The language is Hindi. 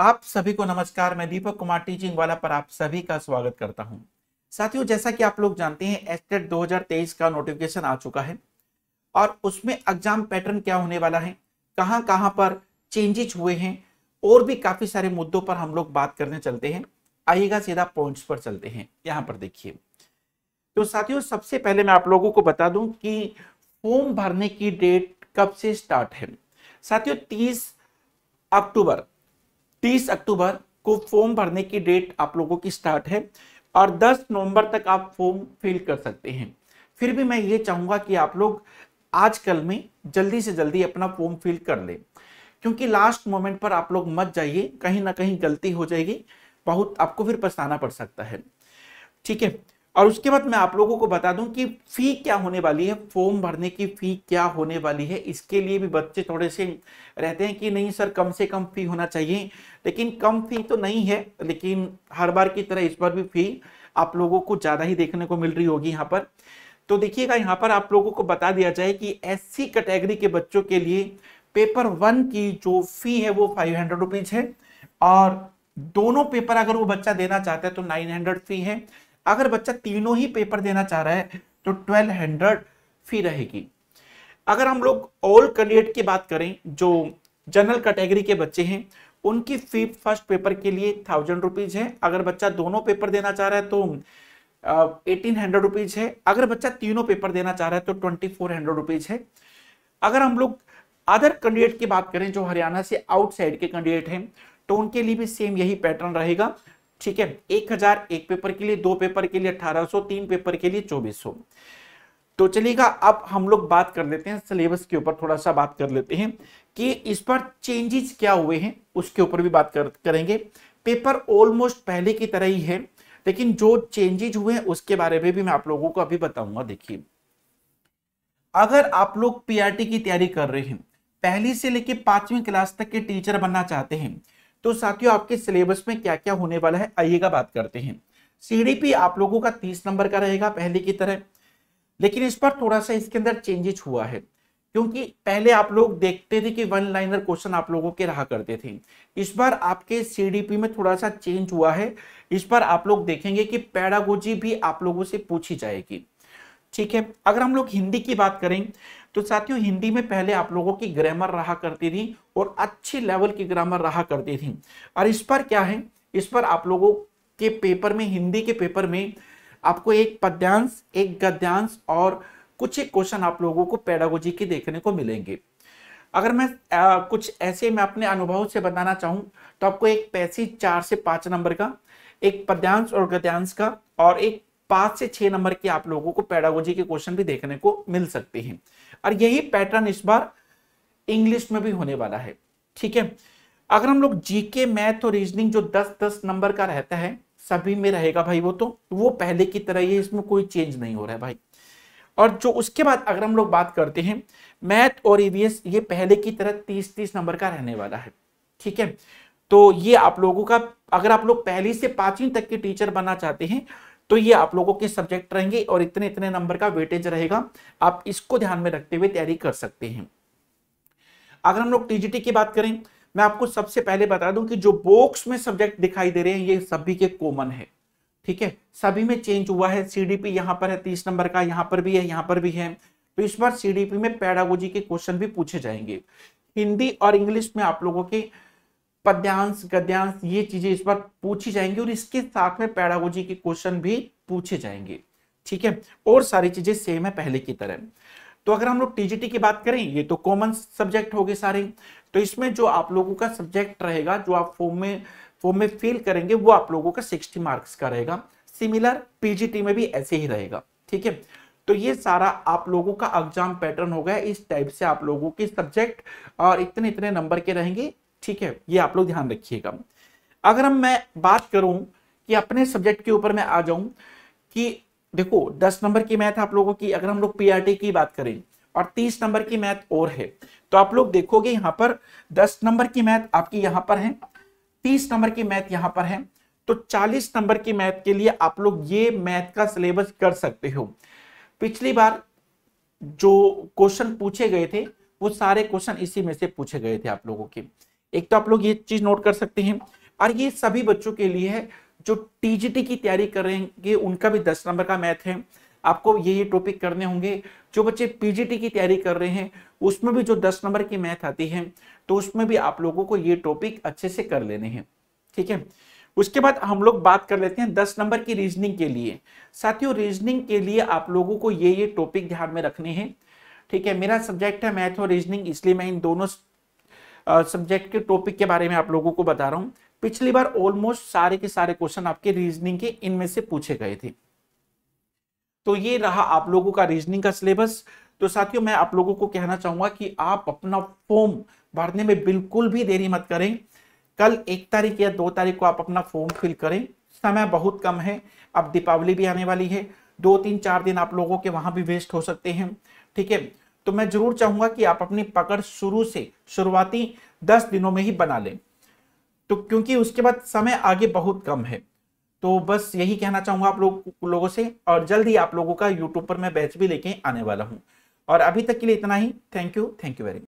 आप सभी को नमस्कार मैं दीपक कुमार टीचिंग वाला पर आप सभी का स्वागत करता हूं साथियों जैसा कि आप लोग जानते हैं एस्टेट 2023 का नोटिफिकेशन आ चुका है और उसमें एग्जाम पैटर्न क्या होने वाला है कहां कहां पर चेंजेज हुए हैं और भी काफी सारे मुद्दों पर हम लोग बात करने चलते हैं आइएगा सीधा पॉइंट्स पर चलते हैं यहाँ पर देखिए तो साथियों सबसे पहले मैं आप लोगों को बता दूं कि फॉर्म भरने की डेट कब से स्टार्ट है साथियों तीस अक्टूबर 30 अक्टूबर को फॉर्म भरने की डेट आप लोगों की स्टार्ट है और 10 नवंबर तक आप फॉर्म फिल कर सकते हैं फिर भी मैं ये चाहूंगा कि आप लोग आजकल में जल्दी से जल्दी अपना फॉर्म फिल कर लें क्योंकि लास्ट मोमेंट पर आप लोग मत जाइए कहीं ना कहीं गलती हो जाएगी बहुत आपको फिर पछताना पड़ सकता है ठीक है और उसके बाद मैं आप लोगों को बता दूं कि फ़ी क्या होने वाली है फॉर्म भरने की फ़ी क्या होने वाली है इसके लिए भी बच्चे थोड़े से रहते हैं कि नहीं सर कम से कम फ़ी होना चाहिए लेकिन कम फ़ी तो नहीं है लेकिन हर बार की तरह इस बार भी फ़ी आप लोगों को ज़्यादा ही देखने को मिल रही होगी यहाँ पर तो देखिएगा यहाँ पर आप लोगों को बता दिया जाए कि एस कैटेगरी के बच्चों के लिए पेपर वन की जो फ़ी है वो फाइव हंड्रेड रुपीज़ है और दोनों पेपर अगर वो बच्चा देना चाहता है तो नाइन हंड्रेड फी है अगर बच्चा तीनों ही पेपर देना चाह रहा है तो ट्वेल्व हंड्रेड फी रहेगी अगर हम लोग ऑल कैंडिडेट की बात करें जो जनरल कैटेगरी के बच्चे हैं उनकी फी फर्स्ट पेपर के लिए थाउजेंड रुपीज है अगर बच्चा दोनों पेपर देना चाह रहा है तो एटीन हंड्रेड रुपीज है अगर बच्चा तीनों पेपर देना चाह रहा है तो ट्वेंटी फोर हंड्रेड रुपीज है अगर हम लोग अदर कैंडिडेट की बात करें जो हरियाणा से आउटसाइड के कैंडिडेट हैं तो उनके लिए भी सेम यही पैटर्न रहेगा ठीक है एक हजार एक पेपर के लिए दो पेपर के लिए अठारह सौ तीन पेपर के लिए चौबीस सौ तो चलिएगा अब हम लोग बात कर लेते हैं सिलेबस के ऊपर थोड़ा सा बात कर लेते हैं कि इस पर चेंजेस क्या हुए हैं उसके ऊपर भी बात कर, करेंगे पेपर ऑलमोस्ट पहले की तरह ही है लेकिन जो चेंजेज हुए हैं उसके बारे में भी मैं आप लोगों को अभी बताऊंगा देखिए अगर आप लोग पीआरटी की तैयारी कर रहे हैं पहली से लेकर पांचवी क्लास तक के टीचर बनना चाहते हैं तो साथियों आपके सिलेबस में क्या क्या होने वाला है आइएगा बात करते हैं सीडीपी आप लोगों का तीस नंबर का रहेगा पहले की तरह लेकिन इस पर थोड़ा सा इसके अंदर चेंजेस हुआ है क्योंकि पहले आप लोग देखते थे कि वन लाइनर क्वेश्चन आप लोगों के रहा करते थे इस बार आपके सीडीपी में थोड़ा सा चेंज हुआ है इस बार आप लोग देखेंगे कि पैडागोजी भी आप लोगों से पूछी जाएगी ठीक है अगर हम लोग हिंदी की बात करें तो साथियों हिंदी में पहले आप लोगों की ग्रामर रहा करती थी और अच्छी लेवल की ग्रामर रहा करती थी और इस पर क्या है इस पर आप लोगों के पेपर में हिंदी के पेपर में आपको एक पद्यांश एक गद्यांश और कुछ एक क्वेश्चन आप लोगों को पेडागोजी के देखने को मिलेंगे अगर मैं आ, कुछ ऐसे मैं अपने अनुभव से बताना चाहूँ तो आपको एक पैसे चार से पाँच नंबर का एक पद्यांश और गद्यांश का और एक पांच से छह नंबर के आप लोगों को पैडागोजी के क्वेश्चन भी देखने को मिल सकते हैं और यही पैटर्न इस बार इंग्लिश में भी होने वाला है ठीक है अगर हम लोग जीके मैथ और रीजनिंग जो दस दस नंबर का रहता है सभी में रहेगा भाई वो तो वो पहले की तरह ही इसमें कोई चेंज नहीं हो रहा है भाई और जो उसके बाद अगर हम लोग बात करते हैं मैथ और ईवीएस e ये पहले की तरह तीस तीस नंबर का रहने वाला है ठीक है तो ये आप लोगों का अगर आप लोग पहली से पांचवी तक के टीचर बनना चाहते हैं तो ये आप लोगों के सब्जेक्ट रहेंगे और इतने इतने नंबर का वेटेज रहेगा आप इसको ध्यान में रखते हुए तैयारी कर सकते हैं अगर हम लोग टीजीटी की बात करें मैं आपको सबसे पहले बता दूं कि जो बॉक्स में सब्जेक्ट दिखाई दे रहे हैं ये सभी के कॉमन है ठीक है सभी में चेंज हुआ है सीडीपी यहां पर है तीस नंबर का यहां पर भी है यहां पर भी है तो इस बार सीडीपी में पैडागोजी के क्वेश्चन भी पूछे जाएंगे हिंदी और इंग्लिश में आप लोगों के पद्यांश गद्यांश ये चीजें इस बार पूछी जाएंगी और इसके साथ में पैडागोजी के क्वेश्चन भी पूछे जाएंगे ठीक है और सारी चीजें सेम है पहले की तरह तो अगर हम लोग टीजीटी की बात करें ये तो कॉमन सब्जेक्ट हो गए सारे तो इसमें जो आप लोगों का सब्जेक्ट रहेगा जो आप फॉर्म में फॉर्म में फिल करेंगे वो आप लोगों का सिक्सटी मार्क्स का रहेगा सिमिलर पीजीटी में भी ऐसे ही रहेगा ठीक है तो ये सारा आप लोगों का एग्जाम पैटर्न हो गया इस टाइप से आप लोगों के सब्जेक्ट और इतने इतने नंबर के रहेंगे ठीक है ये आप लोग ध्यान रखिएगा अगर हम मैं बात करूं कि अपने सब्जेक्ट के ऊपर मैं आ जाऊं कि देखो दस नंबर की मैथ आप लोगों की अगर हम लोग पी की बात करें और तीस नंबर की मैथ और है तो आप लोग देखोगे यहाँ पर दस नंबर की मैथ आपकी यहाँ पर है तीस नंबर की मैथ यहाँ पर है तो चालीस नंबर की मैथ के लिए आप लोग ये मैथ का सिलेबस कर सकते हो पिछली बार जो क्वेश्चन पूछे गए थे वो सारे क्वेश्चन इसी में से पूछे गए थे आप लोगों के एक तो आप लोग ये चीज नोट कर सकते हैं और ये सभी बच्चों के लिए है जो टीजीटी की तैयारी कर रहे हैं उनका भी दस नंबर का मैथ है आपको ये ये टॉपिक करने होंगे जो बच्चे पीजीटी की तैयारी कर रहे हैं उसमें भी जो दस नंबर की मैथ आती है तो उसमें भी आप लोगों को ये टॉपिक अच्छे से कर लेने हैं ठीक है उसके बाद हम लोग बात कर लेते हैं दस नंबर की रीजनिंग के लिए साथियों रीजनिंग के लिए आप लोगों को ये ये टॉपिक ध्यान में रखने हैं ठीक है मेरा सब्जेक्ट है मैथ और रीजनिंग इसलिए मैं इन दोनों सब्जेक्ट के टॉपिक के बारे में आप लोगों को बता रहा हूँ पिछली बार ऑलमोस्ट सारे के सारे क्वेश्चन आपके रीजनिंग के इनमें से पूछे गए थे तो ये रहा आप लोगों का रीजनिंग का सिलेबस तो साथियों मैं आप लोगों को कहना चाहूंगा कि आप अपना फॉर्म भरने में बिल्कुल भी देरी मत करें कल एक तारीख या दो तारीख को आप अपना फॉर्म फिल करें समय बहुत कम है अब दीपावली भी आने वाली है दो तीन चार दिन आप लोगों के वहां भी वेस्ट हो सकते हैं ठीक है तो मैं जरूर चाहूंगा कि आप अपनी पकड़ शुरू से शुरुआती दस दिनों में ही बना लें तो क्योंकि उसके बाद समय आगे बहुत कम है तो बस यही कहना चाहूंगा आप लो, लोगों से और जल्द ही आप लोगों का यूट्यूब पर मैं बैच भी लेके आने वाला हूं और अभी तक के लिए इतना ही thank you thank you very much